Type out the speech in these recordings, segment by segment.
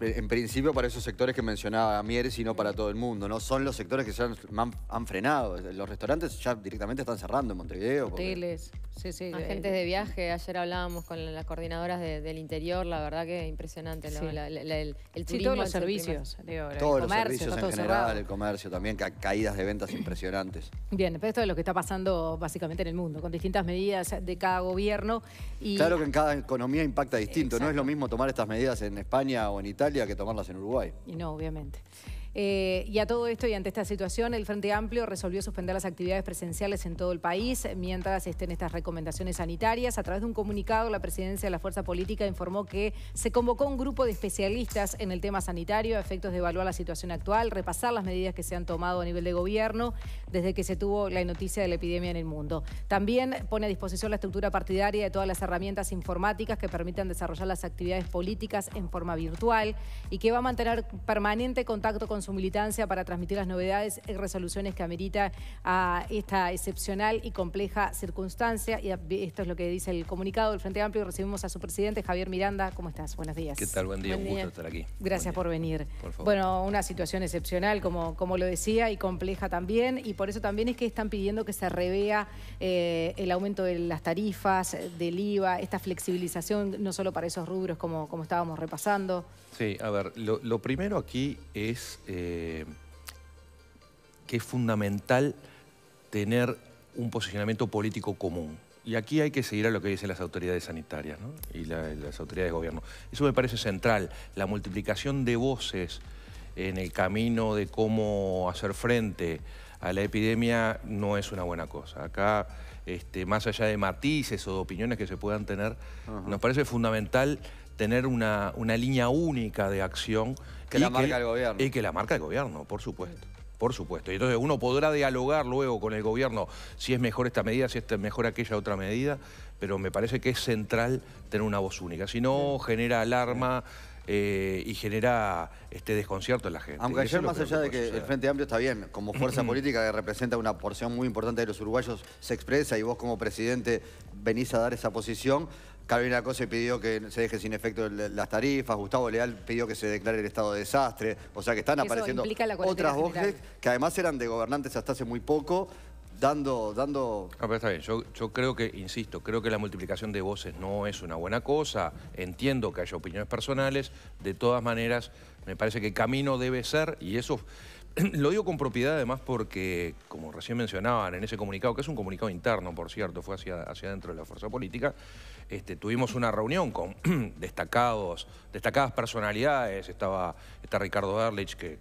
en principio para esos sectores que mencionaba y sino para todo el mundo, ¿no? Son los sectores que se han, frenado. Los restaurantes ya directamente están cerrando en Montevideo. Hoteles, eh, Agentes de viaje, ayer hablábamos con las coordinadoras del interior, la verdad que impresionante. el, turismo, los servicios. todos los servicios en general, el comercio también, caídas de ventas impresionantes. Bien, pero esto es lo que está pasando básicamente en el mundo, con distintas medidas de cada gobierno. Claro que en cada economía impacta distinto, no es lo mismo tomar estas medidas en España o en Italia Italia que tomarlas en Uruguay. Y no, obviamente. Eh, y a todo esto y ante esta situación, el Frente Amplio resolvió suspender las actividades presenciales en todo el país mientras estén estas recomendaciones sanitarias. A través de un comunicado, la presidencia de la Fuerza Política informó que se convocó un grupo de especialistas en el tema sanitario a efectos de evaluar la situación actual, repasar las medidas que se han tomado a nivel de gobierno desde que se tuvo la noticia de la epidemia en el mundo. También pone a disposición la estructura partidaria de todas las herramientas informáticas que permitan desarrollar las actividades políticas en forma virtual y que va a mantener permanente contacto con su militancia para transmitir las novedades y resoluciones que amerita a esta excepcional y compleja circunstancia. Y esto es lo que dice el comunicado del Frente Amplio. Recibimos a su presidente, Javier Miranda. ¿Cómo estás? Buenos días. ¿Qué tal? Buen día, un gusto estar aquí. Gracias por venir. Bueno, una situación excepcional, como, como lo decía, y compleja también. Y por eso también es que están pidiendo que se revea eh, el aumento de las tarifas, del IVA, esta flexibilización, no solo para esos rubros como, como estábamos repasando. Sí, a ver, lo, primero aquí es... Eh, eh, que es fundamental tener un posicionamiento político común. Y aquí hay que seguir a lo que dicen las autoridades sanitarias y las autoridades de gobierno. Eso me parece central, la multiplicación de voces en el camino de cómo hacer frente a la epidemia no es una buena cosa. Acá, este, más allá de matices o de opiniones que se puedan tener, nos parece fundamental tener una, una línea única de acción. Que la marca el gobierno. Y que la marca el gobierno, por supuesto. Por supuesto. Y entonces uno podrá dialogar luego con el gobierno si es mejor esta medida, si es mejor aquella otra medida, pero me parece que es central tener una voz única. Si no, genera alarma eh, y genera este desconcierto en la gente. Aunque ayer, más allá de que el Frente Amplio está bien, como fuerza política que representa una porción muy importante de los uruguayos, se expresa y vos como presidente venís a dar esa posición, Carolina Cose pidió que se deje sin efecto las tarifas, Gustavo Leal pidió que se declare el estado de desastre, o sea que están apareciendo otras voces que además eran de gobernantes hasta hace muy poco, dando... dando... No, pero está bien, yo, yo, creo que, insisto, creo que la multiplicación de voces no es una buena cosa, entiendo que haya opiniones personales, de todas maneras me parece que camino debe ser, y eso Lo digo con propiedad además porque, como recién mencionaban en ese comunicado, que es un comunicado interno, por cierto, fue hacia, hacia dentro de la fuerza política, este, tuvimos una reunión con destacados, destacadas personalidades, estaba está Ricardo Berlich, que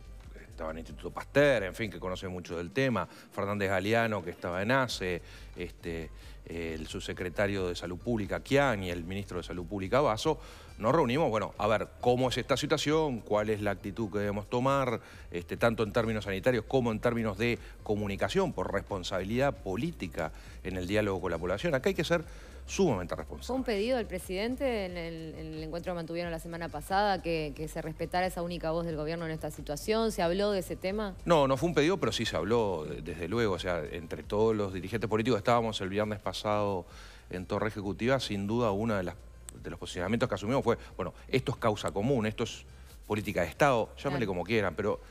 estaba en el Instituto Pasteur, en fin, que conoce mucho del tema, Fernández Galeano, que estaba en ACE, este, el subsecretario de Salud Pública, Kian, y el ministro de Salud Pública, Vaso, nos reunimos, bueno, a ver cómo es esta situación, cuál es la actitud que debemos tomar, este, tanto en términos sanitarios como en términos de comunicación, por responsabilidad política en el diálogo con la población. Acá hay que ser sumamente responsables. Fue un pedido del presidente en el, encuentro que mantuvieron la semana pasada que, se respetara esa única voz del gobierno en esta situación. ¿Se habló de ese tema? No, no fue un pedido, pero sí se habló, desde luego. O sea, entre todos los dirigentes políticos estábamos el viernes pasado en Torre Ejecutiva, sin duda una de las de los posicionamientos que asumimos fue, bueno, esto es causa común, esto es política de Estado, llámenle como quieran, pero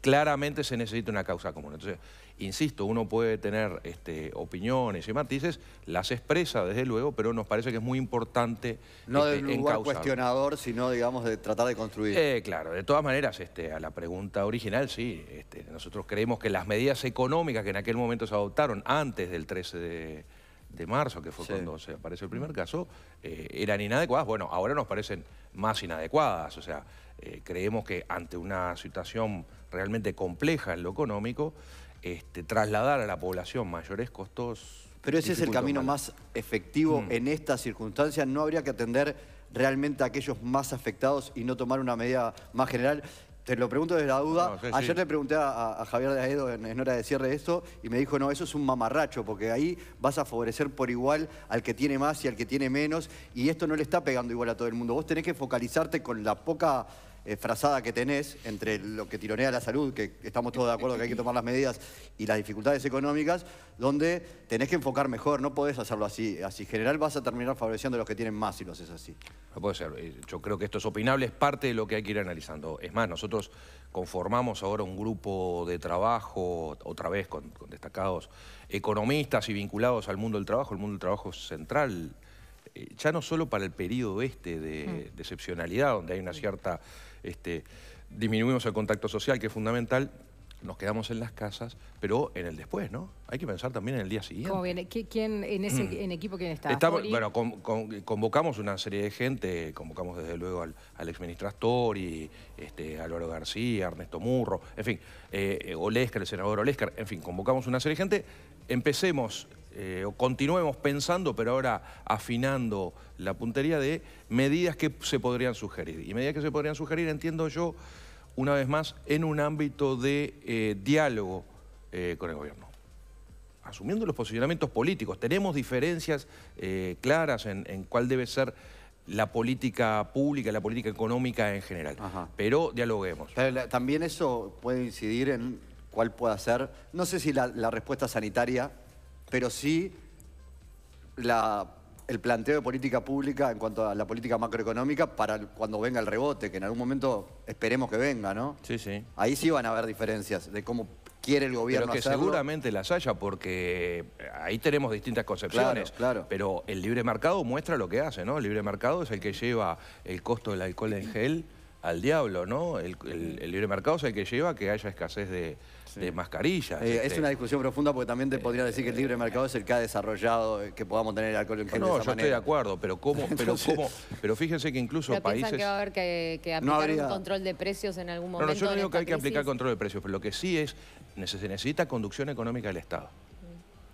claramente se necesita una causa común. Entonces, insisto, uno puede tener este, opiniones y matices, las expresa desde luego, pero nos parece que es muy importante No de este, un lugar cuestionador, sino, digamos, de tratar de construir. Eh, claro, de todas maneras, este, a la pregunta original, sí, nosotros creemos que las medidas económicas que en aquel momento se adoptaron antes del 13 de de marzo, que fue cuando se apareció el primer caso, eh, eran inadecuadas. Bueno, ahora nos parecen más inadecuadas. O sea, eh, creemos que ante una situación realmente compleja en lo económico, este, trasladar a la población mayores costos... Pero ese es el camino más efectivo mm. en estas circunstancias. No habría que atender realmente a aquellos más afectados y no tomar una medida más general te lo pregunto desde la duda. Ayer le pregunté a, Javier de Aedo en, en, hora de cierre esto y me dijo, no, eso es un mamarracho, porque ahí vas a favorecer por igual al que tiene más y al que tiene menos, y esto no le está pegando igual a todo el mundo. Vos tenés que focalizarte con la poca eh, frazada que tenés entre lo que tironea la salud, que estamos todos de acuerdo que hay que tomar las medidas, y las dificultades económicas, donde tenés que enfocar mejor, no podés hacerlo así. Así general vas a terminar favoreciendo a los que tienen más si lo haces así. No puede ser. Eh, yo creo que esto es opinable, es parte de lo que hay que ir analizando. Es más, nosotros conformamos ahora un grupo de trabajo, otra vez con, destacados economistas y vinculados al mundo del trabajo. El mundo del trabajo central eh, ya no solo para el periodo este de, mm. excepcionalidad, donde hay una cierta este, disminuimos el contacto social, que es fundamental, nos quedamos en las casas, pero en el después, ¿no? Hay que pensar también en el día siguiente. ¿Cómo viene? Mm. en equipo quién está? bueno, convocamos una serie de gente, convocamos desde luego al, exministrador exministro Astori, este, Álvaro García, Ernesto Murro, en fin, eh, eh, Olescar, el senador Olescar, en fin, convocamos una serie de gente. Empecemos eh, o continuemos pensando, pero ahora afinando la puntería de medidas que se podrían sugerir. Y medidas que se podrían sugerir, entiendo yo, una vez más, en un ámbito de eh, diálogo eh, con el gobierno. Asumiendo los posicionamientos políticos, tenemos diferencias claras en, cuál debe ser la política pública, la política económica en general. Pero dialoguemos. también eso puede incidir en cuál pueda ser, no sé si la respuesta sanitaria pero sí la, el planteo de política pública en cuanto a la política macroeconómica para cuando venga el rebote, que en algún momento esperemos que venga, ¿no? Sí, sí. Ahí sí van a haber diferencias de cómo quiere el gobierno Pero que seguramente las haya porque eh, ahí tenemos distintas concepciones. Claro, claro. Pero el libre mercado muestra lo que hace, ¿no? El libre mercado es el que lleva el costo del alcohol en gel al diablo, ¿no? El, libre mercado es el que lleva a que haya escasez de, mascarillas. Eh, es este. una discusión profunda porque también te eh, podría decir que el libre mercado es el que ha desarrollado eh, que podamos tener el alcohol en gel No, de yo estoy de acuerdo, pero cómo, pero fíjense que incluso pero países... que va a haber que, aplicar un control de precios en algún momento? No, yo no digo que hay que aplicar control de precios, pero lo que sí es, se necesita conducción económica del Estado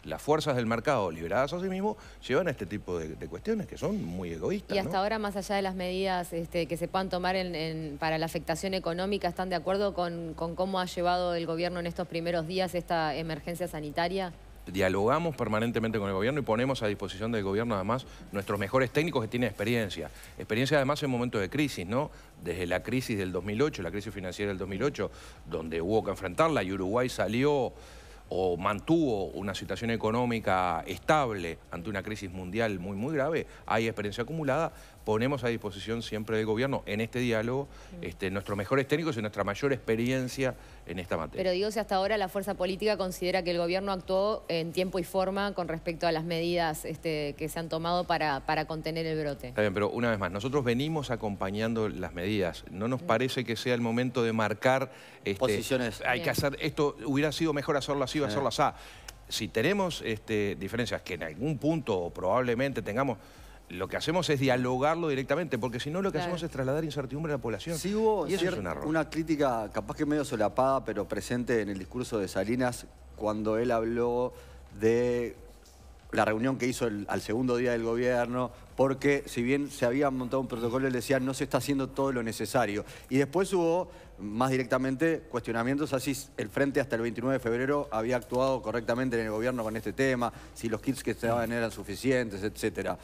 las fuerzas del mercado liberadas a sí mismos llevan a este tipo de, cuestiones que son muy egoístas. Y hasta ahora, más allá de las medidas este, que se puedan tomar para la afectación económica, ¿están de acuerdo con, con, cómo ha llevado el gobierno en estos primeros días esta emergencia sanitaria? Dialogamos permanentemente con el gobierno y ponemos a disposición del gobierno además nuestros mejores técnicos que tienen experiencia. Experiencia además en momentos de crisis, ¿no? Desde la crisis del 2008, la crisis financiera del 2008, donde hubo que enfrentarla y Uruguay salió o mantuvo una situación económica estable ante una crisis mundial muy, muy grave, hay experiencia acumulada, ponemos a disposición siempre del gobierno en este diálogo este, nuestros mejores técnicos y nuestra mayor experiencia en esta materia. Pero digo, si hasta ahora la fuerza política considera que el gobierno actuó en tiempo y forma con respecto a las medidas este, que se han tomado para, para contener el brote. Está bien, pero una vez más, nosotros venimos acompañando las medidas. No nos mm. parece que sea el momento de marcar... Este, Posiciones. Hay que hacer esto, hubiera sido mejor hacerlo así o hacerlo así. Si tenemos diferencias que en algún punto probablemente tengamos lo que hacemos es dialogarlo directamente, porque si no lo que hacemos es trasladar incertidumbre a la población. Sí hubo una crítica capaz que medio solapada, pero presente en el discurso de Salinas cuando él habló de la reunión que hizo al segundo día del gobierno, porque si bien se había montado un protocolo, él decía, no se está haciendo todo lo necesario. Y después hubo, más directamente, cuestionamientos así el Frente hasta el 29 de febrero había actuado correctamente en el gobierno con este tema, si los kits que se daban eran suficientes, etcétera.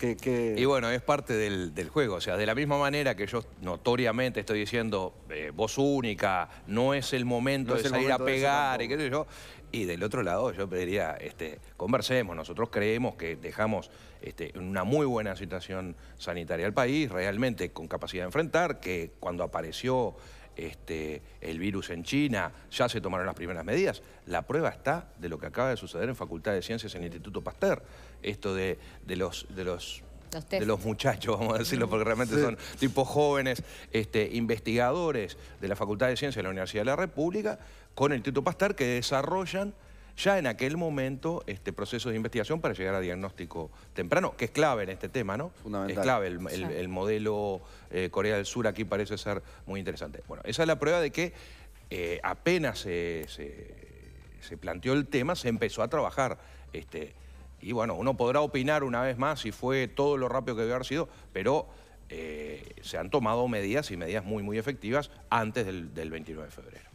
Y bueno, es parte del, juego. O sea, de la misma manera que yo notoriamente estoy diciendo eh, voz única, no es el momento de salir a pegar y qué sé yo. Y del otro lado yo pediría, este, conversemos, nosotros creemos que dejamos este, una muy buena situación sanitaria al país, realmente con capacidad de enfrentar, que cuando apareció este, el virus en China, ya se tomaron las primeras medidas. La prueba está de lo que acaba de suceder en Facultad de Ciencias en el Instituto Pasteur. Esto de, los... De los, de los muchachos, vamos a decirlo, porque realmente son tipos jóvenes, este, investigadores de la Facultad de Ciencias de la Universidad de la República, con el Instituto Pasteur, que desarrollan ya en aquel momento este, proceso de investigación para llegar a diagnóstico temprano, que es clave en este tema, ¿no? Es clave, el, modelo eh, Corea del Sur aquí parece ser muy interesante. Bueno, esa es la prueba de que eh, apenas se, planteó el tema, se empezó a trabajar. Este, y bueno, uno podrá opinar una vez más si fue todo lo rápido que debió haber sido, pero eh, se han tomado medidas y medidas muy, muy efectivas antes del 29 de febrero.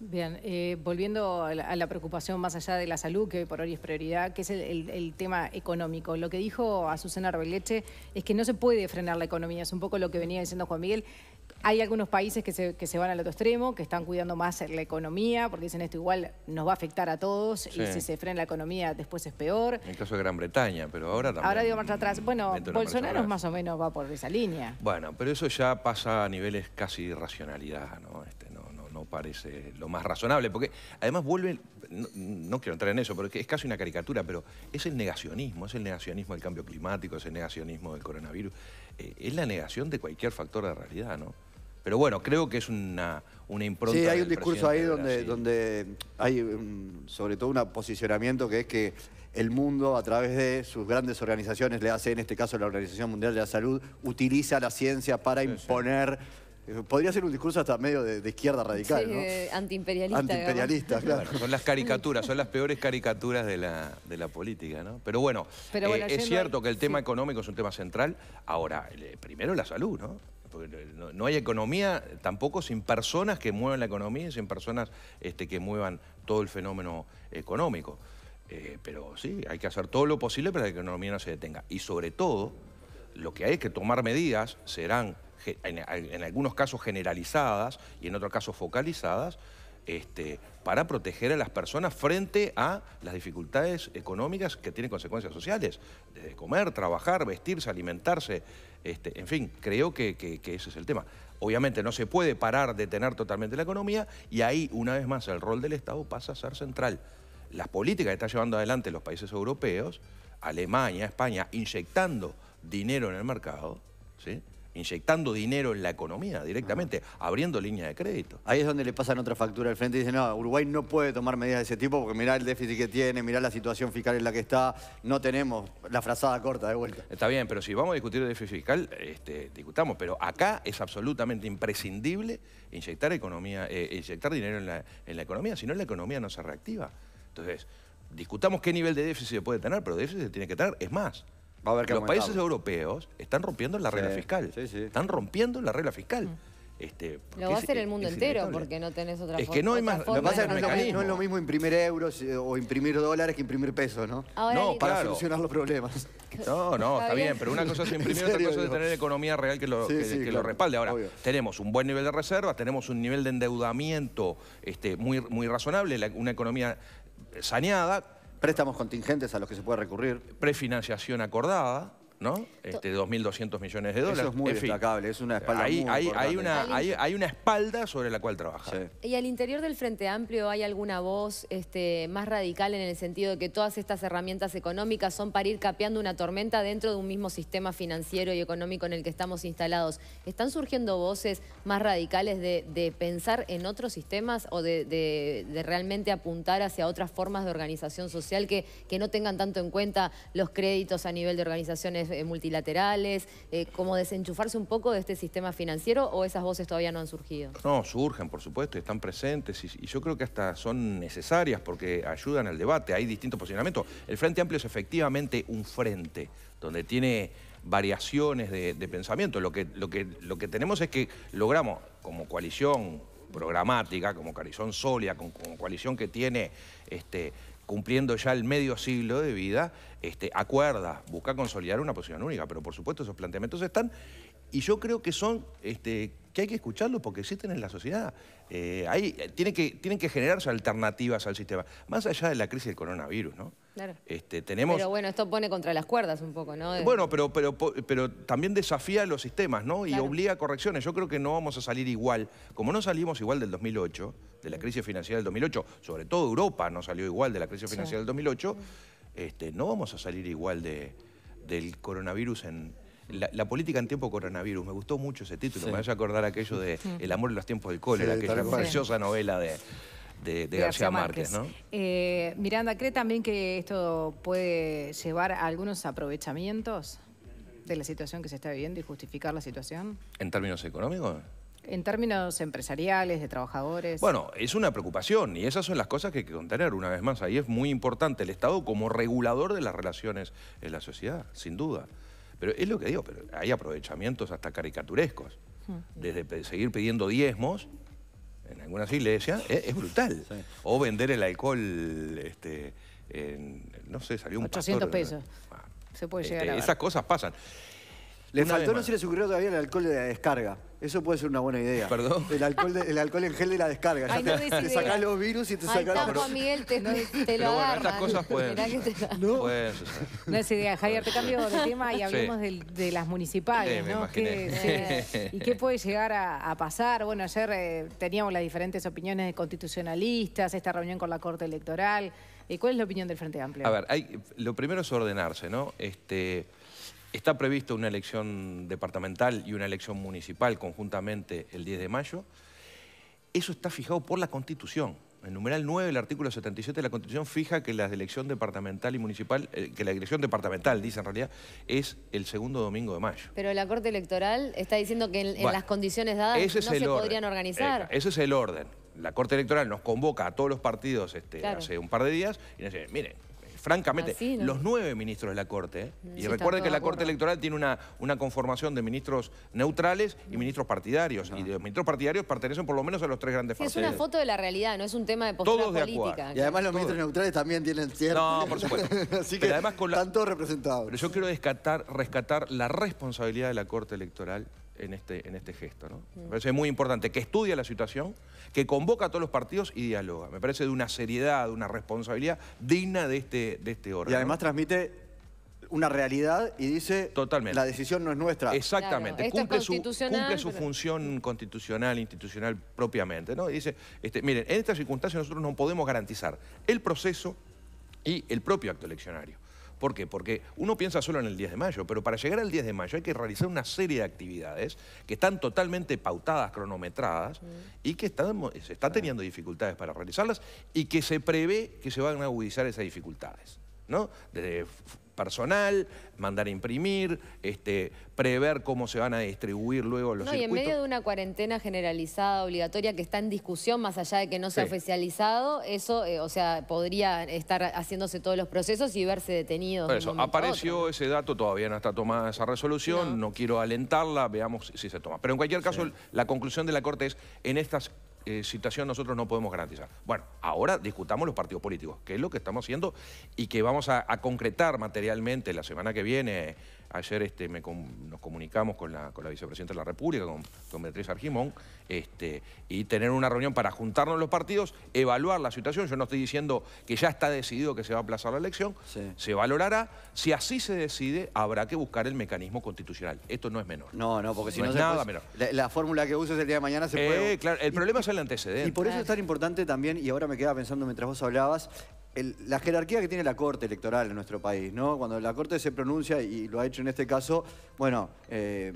Bien, eh, volviendo a la, preocupación más allá de la salud, que por hoy es prioridad, que es el, tema económico. Lo que dijo Azucena Arbeleche es que no se puede frenar la economía, es un poco lo que venía diciendo Juan Miguel. Hay algunos países que se, van al otro extremo, que están cuidando más la economía, porque dicen esto igual nos va a afectar a todos y si se frena la economía después es peor. En el caso de Gran Bretaña, pero ahora también... Ahora digo marcha atrás. Bueno, Bolsonaro más o menos va por esa línea. Bueno, pero eso ya pasa a niveles casi de irracionalidad, ¿no? Este, no parece lo más razonable, porque además vuelve, no, quiero entrar en eso, porque es casi una caricatura, pero es el negacionismo, es el negacionismo del cambio climático, es el negacionismo del coronavirus, eh, es la negación de cualquier factor de realidad, ¿no? Pero bueno, creo que es una, una impronta. Sí, hay un discurso ahí donde, donde hay sobre todo un posicionamiento que es que el mundo, a través de sus grandes organizaciones, le hace, en este caso la Organización Mundial de la Salud, utiliza la ciencia para imponer. Eh, podría ser un discurso hasta medio de, izquierda radical, sí, eh, Antiimperialista. Antiimperialista, claro. Son las caricaturas, son las peores caricaturas de la, política, ¿no? Pero bueno, eh, es cierto que el tema económico es un tema central. Ahora, primero la salud, ¿no? Porque no, hay economía tampoco sin personas que muevan la economía y sin personas este, que muevan todo el fenómeno económico. pero sí, hay que hacer todo lo posible para que la economía no se detenga. Y sobre todo, lo que hay que tomar medidas serán en algunos casos generalizadas y en otros casos focalizadas, este, para proteger a las personas frente a las dificultades económicas que tienen consecuencias sociales, desde comer, trabajar, vestirse, alimentarse, este, en fin, creo que, que, ese es el tema. Obviamente no se puede parar de tener totalmente la economía y ahí, una vez más, el rol del Estado pasa a ser central. Las políticas que están llevando adelante los países europeos, Alemania, España, inyectando dinero en el mercado, ¿sí? inyectando dinero en la economía directamente, abriendo líneas de crédito. Ahí es donde le pasan otra factura al frente y dicen, no, Uruguay no puede tomar medidas de ese tipo porque mirá el déficit que tiene, mirá la situación fiscal en la que está, no tenemos la frazada corta de vuelta. Está bien, pero si vamos a discutir el déficit fiscal, este, discutamos, pero acá es absolutamente imprescindible inyectar, economía, eh, inyectar dinero en la, en la economía, si no la economía no se reactiva. Entonces, discutamos qué nivel de déficit se puede tener, pero déficit tiene que tener, es más. Los países europeos están rompiendo la regla fiscal. Mm. Están rompiendo la regla fiscal. Lo va a hacer el mundo entero porque no tenés otra Es que no hay más- lo es no es, lo, mismo imprimir euros eh, o imprimir dólares que imprimir pesos, ¿no? No, Para solucionar los problemas. No, no, está bien, pero una cosa es imprimir, otra cosa es tener economía real que lo, respalde. Ahora, tenemos un buen nivel de reservas, tenemos un nivel de endeudamiento este, muy, muy razonable, una economía saneada, préstamos contingentes a los que se puede recurrir. Prefinanciación acordada, ¿no? Este, 2.200 millones de dólares. Eso es muy destacable, es una eh, espalda hay, hay, una, hay, una espalda sobre la cual trabaja. ¿Y al interior del Frente Amplio hay alguna voz este, más radical en el sentido de que todas estas herramientas económicas son para ir capeando una tormenta dentro de un mismo sistema financiero y económico en el que estamos instalados? ¿Están surgiendo voces más radicales de, pensar en otros sistemas o de, de, realmente apuntar hacia otras formas de organización social que, que no tengan tanto en cuenta los créditos a nivel de organizaciones eh, multilaterales, eh, como desenchufarse un poco de este sistema financiero o esas voces todavía no han surgido? No, surgen, por supuesto, están presentes y, yo creo que hasta son necesarias porque ayudan al debate, hay distintos posicionamientos. El Frente Amplio es efectivamente un frente donde tiene variaciones de, pensamiento. Lo que, lo, que, lo que tenemos es que logramos como coalición programática, como Carizón Solia, como, coalición que tiene este, cumpliendo ya el medio siglo de vida, este, acuerda, busca consolidar una posición única, pero por supuesto esos planteamientos están y yo creo que son este, que hay que escucharlos porque existen en la sociedad. Eh, tienen, que, tienen que generarse alternativas al sistema, más allá de la crisis del coronavirus, ¿no? Este, tenemos... Pero bueno, esto pone contra las cuerdas un poco, ¿no? Bueno, pero, pero, pero también desafía los sistemas, ¿no? Y obliga a correcciones. Yo creo que no vamos a salir igual. Como no salimos igual del 2008, de la crisis financiera del 2008, sobre todo Europa no salió igual de la crisis financiera del 2008, este, no vamos a salir igual de, del coronavirus en, la, política en tiempo coronavirus, me gustó mucho ese título, me vaya a acordar aquello de El amor en los tiempos del cólera, aquella preciosa novela de, de, García, Márquez. ¿no? Eh, Miranda, ¿cree también que esto puede llevar a algunos aprovechamientos de la situación que se está viviendo y justificar la situación? ¿En términos económicos? En términos empresariales, de trabajadores. Bueno, es una preocupación y esas son las cosas que hay que contener. Una vez más, ahí es muy importante el Estado como regulador de las relaciones en la sociedad, sin duda. Pero es lo que digo, pero hay aprovechamientos hasta caricaturescos. Hmm. Desde seguir pidiendo diezmos algunas iglesias, es, eh, es brutal. O vender el alcohol, este, en, no sé, salió un 800 pesos. Ah, se puede llegar este, a Esas cosas pasan. Le faltó, no se le ocurrió todavía el alcohol de la descarga. Eso puede ser una buena idea. ¿Perdón? El alcohol, el alcohol en gel de la descarga. Ay, ya te, te sacás los virus y te saca la. está, Miguel, te, no, te lo Bueno, estas cosas pueden... ¿No? no es idea. Javier, te cambio de tema y hablemos de, las municipales, ¿no? ¿Qué, eh, ¿Y qué puede llegar a, pasar? Bueno, ayer eh, teníamos las diferentes opiniones de constitucionalistas, esta reunión con la Corte Electoral. ¿Y eh, ¿Cuál es la opinión del Frente Amplio? A ver, lo primero es ordenarse, ¿no? Este... Está previsto una elección departamental y una elección municipal conjuntamente el 10 de mayo. Eso está fijado por la Constitución. El numeral 9 del artículo 77 de la Constitución fija que la elección departamental y municipal, eh, que la elección departamental, dice en realidad, es el segundo domingo de mayo. Pero la Corte Electoral está diciendo que en, las condiciones dadas no se podrían organizar. ese es el orden. La Corte Electoral nos convoca a todos los partidos este, hace un par de días y nos dice, miren, francamente, los nueve ministros de la Corte, ¿eh? mm, y recuerde que la Corte Electoral tiene una, una conformación de ministros neutrales y mm. ministros partidarios, y los ah. ministros partidarios pertenecen por lo menos a los tres grandes sí, Es una foto de la realidad, no es un tema de postura Todos de política. Acuerdo. Y además los ministros neutrales también tienen cierto... No, por supuesto. además con están todos representados. Pero yo quiero rescatar la responsabilidad de la Corte Electoral en este, en este gesto. ¿no? Mm. Me parece muy importante que estudie la situación, que convoca a todos los partidos y dialoga. Me parece de una seriedad, de una responsabilidad digna de este, de este órgano. Y además transmite una realidad y dice Totalmente. la decisión no es nuestra. Exactamente, cumple, su, cumple, su, función constitucional, institucional propiamente. ¿no? Y dice, este, miren, en estas circunstancias nosotros no podemos garantizar el proceso y el propio acto eleccionario. ¿Por qué? Porque uno piensa solo en el 10 de mayo, pero para llegar al 10 de mayo hay que realizar una serie de actividades que están totalmente pautadas, cronometradas, y que están, se están teniendo dificultades para realizarlas y que se prevé que se van a agudizar esas dificultades. ¿no? Desde personal, mandar a imprimir, este, prever cómo se van a distribuir luego los no, Y en medio de una cuarentena generalizada, obligatoria, que está en discusión, más allá de que no se ha oficializado, eso, eh, o sea, podría estar haciéndose todos los procesos y verse detenido. eso, apareció ese dato, todavía no está tomada esa resolución, no. quiero alentarla, veamos si se toma. Pero en cualquier caso, la conclusión de la Corte es, en estas eh, situación nosotros no podemos garantizar. Bueno, ahora discutamos los partidos políticos, que es lo que estamos haciendo y que vamos a concretar materialmente la semana que viene Ayer este, nos comunicamos con la, vicepresidenta de la República, con, Beatriz Argimón, este, y tener una reunión para juntarnos los partidos, evaluar la situación. Yo no estoy diciendo que ya está decidido que se va a aplazar la elección, se valorará. Si así se decide, habrá que buscar el mecanismo constitucional. Esto no es menor. No, no, porque si no, es nada menor. La, fórmula que uses el día de mañana se eh, puede... el problema es el antecedente. Y por eso es tan importante también, y ahora me queda pensando mientras vos hablabas, la jerarquía que tiene la Corte Electoral en nuestro país, ¿no? Cuando la Corte se pronuncia, y lo ha hecho en este caso, bueno, eh,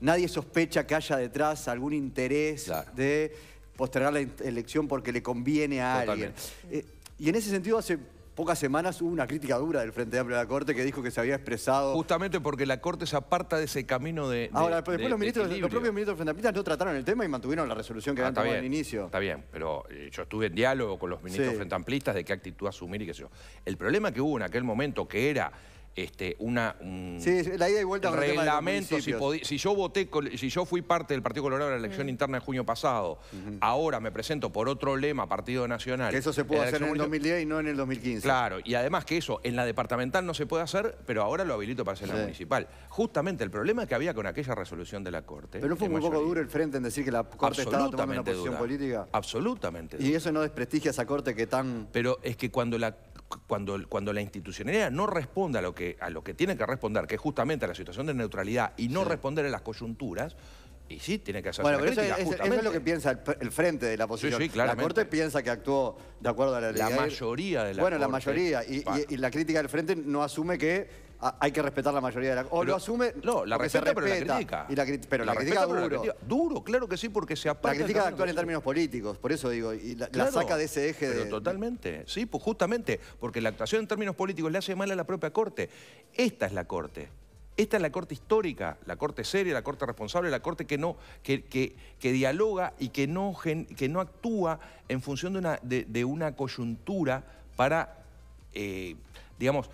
nadie sospecha que haya detrás algún interés de postergar la elección porque le conviene a alguien. Eh, y en ese sentido, hace pocas semanas hubo una crítica dura del Frente Amplio de la Corte que dijo que se había expresado... Justamente porque la Corte se aparta de ese camino de... Ahora, después los, ministros, de los propios ministros Frente Amplistas no trataron el tema y mantuvieron la resolución que ah, habían tomado al inicio. Está bien, pero eh, yo estuve en diálogo con los ministros sí. Frente Amplistas de qué actitud asumir y qué sé yo. El problema que hubo en aquel momento, que era este, una, sí, la ida y vuelta reglamento. Si, yo voté, si yo fui parte del Partido Colorado en la elección mm. interna de junio pasado, ahora me presento por otro lema, Partido Nacional. Que eso se puede hacer en el 2010 y no en el 2015. Claro, y además que eso en la departamental no se puede hacer, pero ahora lo habilito para hacer en la municipal. Justamente el problema que había con aquella resolución de la Corte. Pero fue muy poco duro el frente en decir que la Corte estaba tomando una posición política. Absolutamente. Y eso no desprestigia esa Corte que tan... Pero es que cuando la cuando, cuando la institucionalidad no responde a lo, que, a lo que tiene que responder, que es justamente a la situación de neutralidad y no responder a las coyunturas, y sí, tiene que hacer bueno, pero eso, es, es lo que piensa el, frente de la oposición. Sí, la Corte piensa que actuó de acuerdo a la ley. La mayoría de la Bueno, la mayoría. y, la crítica del frente no asume que Ah, hay que respetar la mayoría de la... O lo asume... No, la respeta, pero la critica. pero la, critica duro. duro, claro que sí, porque se aparta... La critica de actuar en términos políticos, por eso digo, y la, saca de ese eje de... totalmente, sí, pues justamente, porque la actuación en términos políticos le hace mal a la propia Corte. Esta es la Corte. Esta es la corte histórica, la corte seria, la corte responsable, la corte que no que, que, dialoga y que no, que no actúa en función de una, de, una coyuntura para, eh, digamos,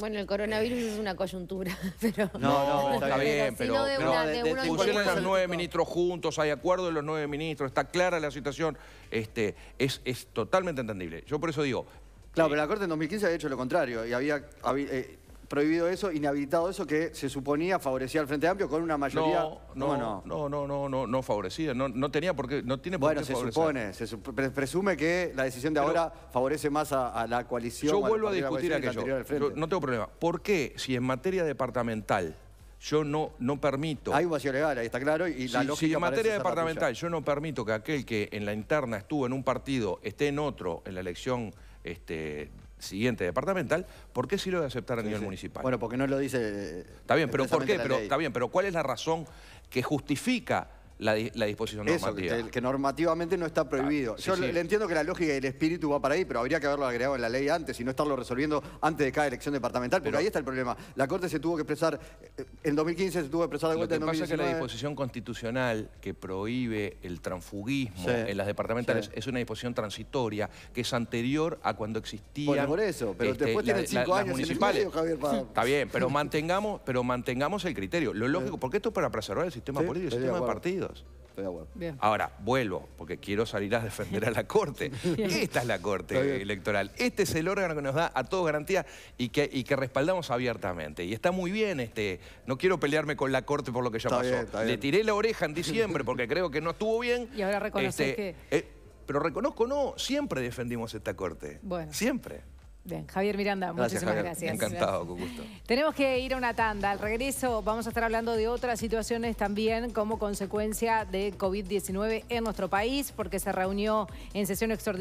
bueno, el coronavirus es una coyuntura, pero... No, no, está bien, pero... pero de los nueve ministros juntos, hay acuerdo de los nueve ministros, está clara la situación, este, es, es totalmente entendible. Yo por eso digo... Claro, eh, pero la Corte en 2015 había hecho lo contrario y había... Eh, prohibido eso, inhabilitado eso que se suponía favorecía al Frente Amplio con una mayoría. No, no, no, no, no, no, favorecía, no, no tenía por qué, no tiene por bueno, se supone, se presume que la decisión de ahora favorece más a, la coalición. Yo vuelvo a, discutir aquello. no tengo problema. ¿Por qué si en materia departamental yo no, no permito... Hay un vacío legal, ahí está claro, y la sí, Si en materia departamental yo no permito que aquel que en la interna estuvo en un partido esté en otro en la elección este, siguiente departamental, ¿por qué sirve lo de aceptar a nivel municipal? Bueno, porque no lo dice. Está bien, pero ¿por qué? Pero, está bien, pero ¿cuál es la razón que justifica la, disposición normativa. Eso, que, normativamente no está prohibido. Yo le entiendo que la lógica y el espíritu va para ahí, pero habría que haberlo agregado en la ley antes y no estarlo resolviendo antes de cada elección departamental, porque pero, ahí está el problema. La Corte se tuvo que expresar, eh, en 2015 se tuvo que expresar de Corte Lo que pasa es que la disposición constitucional que prohíbe el transfugismo en las departamentales es una disposición transitoria que es anterior a cuando existía... Bueno, por eso, pero este, después tienen cinco años municipales. Está bien, pero mantengamos, pero mantengamos el criterio. Lo lógico, porque esto es para preservar el sistema político, el sistema de partido. Estoy de Ahora, vuelvo, porque quiero salir a defender a la Corte. Esta es la Corte Electoral. Este es el órgano que nos da a todos garantía y que, y que respaldamos abiertamente. Y está muy bien, este, no quiero pelearme con la Corte por lo que ya pasó. Le tiré la oreja en diciembre porque creo que no estuvo bien. Y ahora reconoce este, que... Eh, pero reconozco, no, siempre defendimos esta Corte. Bueno. Siempre. Bien, Javier Miranda, gracias, muchísimas gracias. Encantado, con gusto. Tenemos que ir a una tanda. Al regreso vamos a estar hablando de otras situaciones también como consecuencia de COVID-19 en nuestro país, porque se reunió en sesión extraordinaria.